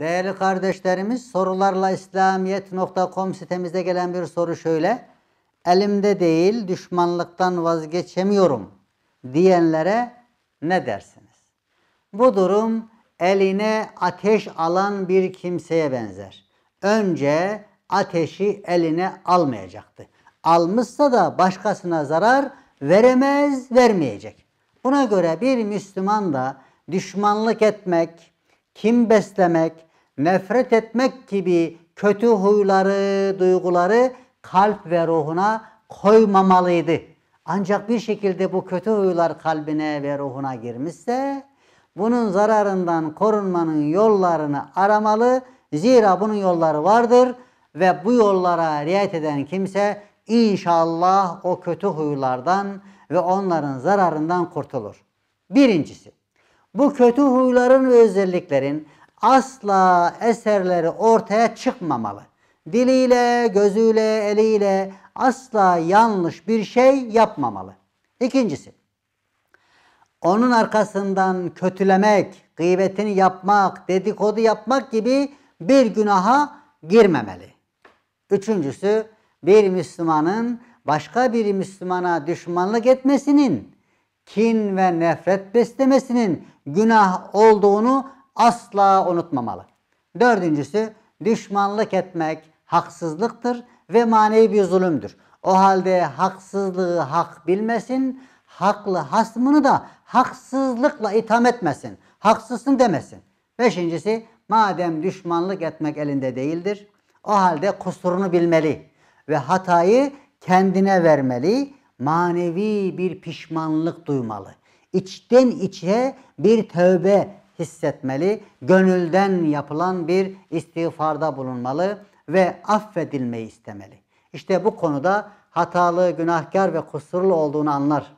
Değerli kardeşlerimiz sorularla İslamiyet.com sitemizde gelen bir soru şöyle. Elimde değil düşmanlıktan vazgeçemiyorum diyenlere ne dersiniz? Bu durum eline ateş alan bir kimseye benzer. Önce ateşi eline almayacaktı. Almışsa da başkasına zarar veremez, vermeyecek. Buna göre bir Müslüman da düşmanlık etmek, kim beslemek, nefret etmek gibi kötü huyları, duyguları kalp ve ruhuna koymamalıydı. Ancak bir şekilde bu kötü huylar kalbine ve ruhuna girmişse bunun zararından korunmanın yollarını aramalı. Zira bunun yolları vardır ve bu yollara riayet eden kimse inşallah o kötü huylardan ve onların zararından kurtulur. Birincisi bu kötü huyların ve özelliklerin asla eserleri ortaya çıkmamalı. Diliyle, gözüyle, eliyle asla yanlış bir şey yapmamalı. İkincisi, onun arkasından kötülemek, gıybetini yapmak, dedikodu yapmak gibi bir günaha girmemeli. Üçüncüsü, bir Müslümanın başka bir Müslümana düşmanlık etmesinin kin ve nefret beslemesinin günah olduğunu asla unutmamalı. Dördüncüsü düşmanlık etmek haksızlıktır ve manevi bir zulümdür. O halde haksızlığı hak bilmesin, haklı hasmını da haksızlıkla itham etmesin, haksızsın demesin. Beşincisi madem düşmanlık etmek elinde değildir, o halde kusurunu bilmeli ve hatayı kendine vermeli, manevi bir pişmanlık duymalı. İçten içe bir tövbe hissetmeli, gönülden yapılan bir istiğfarda bulunmalı ve affedilmeyi istemeli. İşte bu konuda hatalı, günahkar ve kusurlu olduğunu anlar.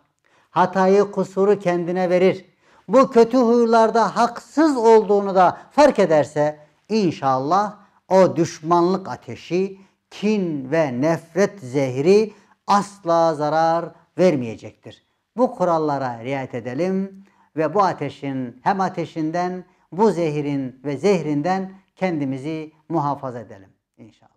Hatayı, kusuru kendine verir. Bu kötü huylarda haksız olduğunu da fark ederse inşallah o düşmanlık ateşi, kin ve nefret zehri asla zarar vermeyecektir. Bu kurallara riayet edelim ve bu ateşin hem ateşinden bu zehrin ve zehrinden kendimizi muhafaza edelim inşallah.